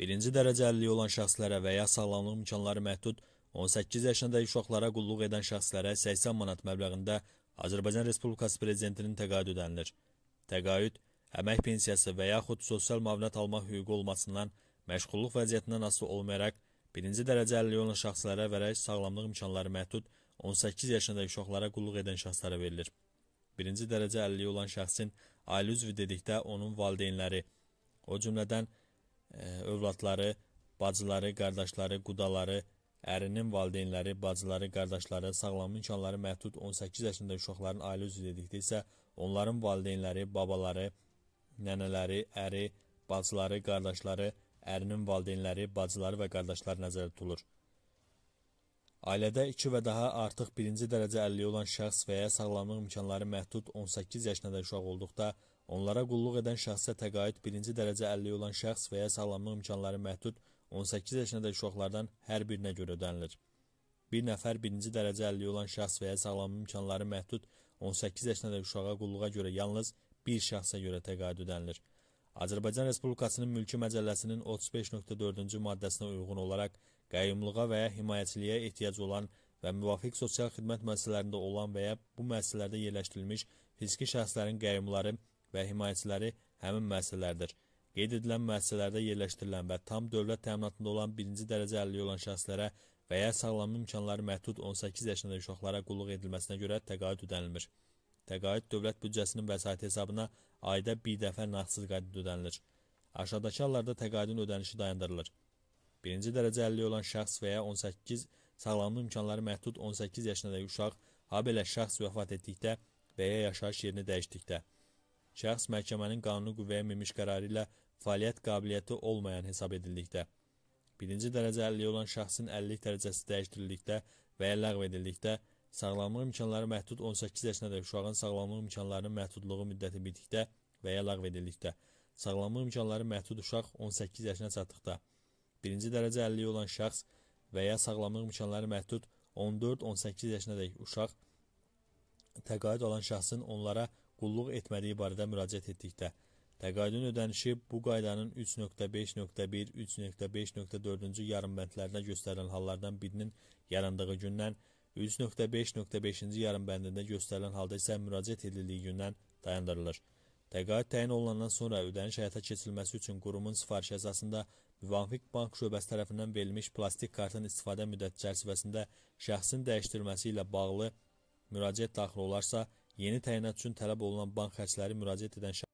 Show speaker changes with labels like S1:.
S1: Birinci dərəcəliliyi olan şəxslərə və ya sağlamlıq imkanları məhdud 18 yaşındakı uşaqlara qulluq edən şəxslərə 80 manat məbləğində Azərbaycan Respublikası Prezidentinin təqaüd ödənilir. Təqaüd, əmək pensiyası və yaxud sosial müavinət almaq hüququ olmasından, məşğulluq vəziyyətindən asılı olmayaraq, birinci dərəcəliliyi olan şəxslərə verək sağlamlıq imkanları məhdud 18 yaşındakı uşaqlara qulluq edən şəxslərə verilir. Birinci dərəcə əlilliyi olan şəxsin ailə üzvü dedikdə onun valideynləri, o cümlədən övladları, bacıları, qardaşları, qudaları, ərinin valideynləri, bacıları, qardaşları, sağlam imkanları məhdud 18 yaşında uşaqların ailə üzvü dedikdə isə onların valideynləri, babaları, nənələri, əri, bacıları, qardaşları, ərinin valideynləri, bacıları və qardaşları nəzərdə tutulur. Ailədə 2 və daha artıq birinci dərəcə əlilliyi olan şəxs və ya sağlamlıq imkanları məhdud 18 yaşına da uşaq olduqda Onlara qulluq edən şəxsə təqaüd birinci dərəcə əlli olan şəxs və ya sağlamlıq imkanları məhdud 18 yaşındakı uşaqlardan hər birinə görə ödənilir. Bir nəfər birinci dərəcə əlli olan şəxs və ya sağlamlıq imkanları məhdud 18 yaşındakı uşağa qulluğa görə yalnız bir şəxsə görə təqaüd ödənilir. Azərbaycan Respublikasının Mülki Məcəlləsinin 35.4-cü maddəsinə uyğun olaraq qayyumluğa və ya himayəçiliyə ehtiyac olan və müvafiq sosial xidmət müəssisələrində olan və ya bu müəssisələrdə yerləşdirilmiş fiziki şəxslərin qayyumları və himayəçiləri həmin müəssisələrdir. Qeyd edilən müəssisələrdə yerləşdirilən və tam dövlət təminatında olan birinci dərəcə əlilliyi olan şəxslərə və ya sağlamlıq imkanları məhdud 18 yaşında uşaqlara qulluq edilməsinə görə təqaüd ödənilir. Təqaüd dövlət büdcəsinin vəsait hesabına ayda bir dəfə nağdsız qaydada ödənilir. Aşağıdakı hallarda təqaüdün ödənişi dayandırılır. Birinci dərəcə əlilliyi olan şəxs və ya 18 sağlamlıq imkanları məhdud 18 yaşında uşaq, habelə şəxs vəfat etdikdə və ya yaşayış yerini dəyişdikdə Şəxs məhkəmənin qanuni qüvvəyə minmiş qərarı ilə fəaliyyət qabiliyyəti olmayan hesab edildikdə, birinci dərəcə əlliyi olan şəxsin əlillik dərəcəsi dəyişdirildikdə və ya ləğv edildikdə, sağlamlıq imkanları məhdud 18 yaşındadək uşağın sağlamlıq imkanlarının məhdudluğu müddəti bitdikdə və ya ləğv edildikdə, sağlamlıq imkanları məhdud uşaq 18 yaşına çatdıqda, birinci dərəcə əlilliyi olan şəxs və ya sağlamlıq imkanları məhdud 14-18 yaşındadək uşaq təqaüd olan şəxsin onlara qulluq etmədiyi barədə müraciət etdikdə. Təqaüdün ödənişi bu qaydanın 3.5.1, 3.5.4-cü yarımbəndlərinə göstərilən hallardan birinin yarandığı gündən, 3.5.5-ci yarımbəndində göstərilən halda isə müraciət edildiyi gündən dayandırılır. Təqaüd təyin olunandan sonra ödəniş həyata keçirilməsi üçün qurumun sifarişi əsasında müvafiq bank şöbəsi tərəfindən verilmiş plastik kartın istifadə müddəti çərçivəsində şəxsin dəyişdirilməsi ilə bağlı müraciət daxil olarsa, Yeni təyinat üçün tələb olunan bank xərcləri müraciət edən şəxs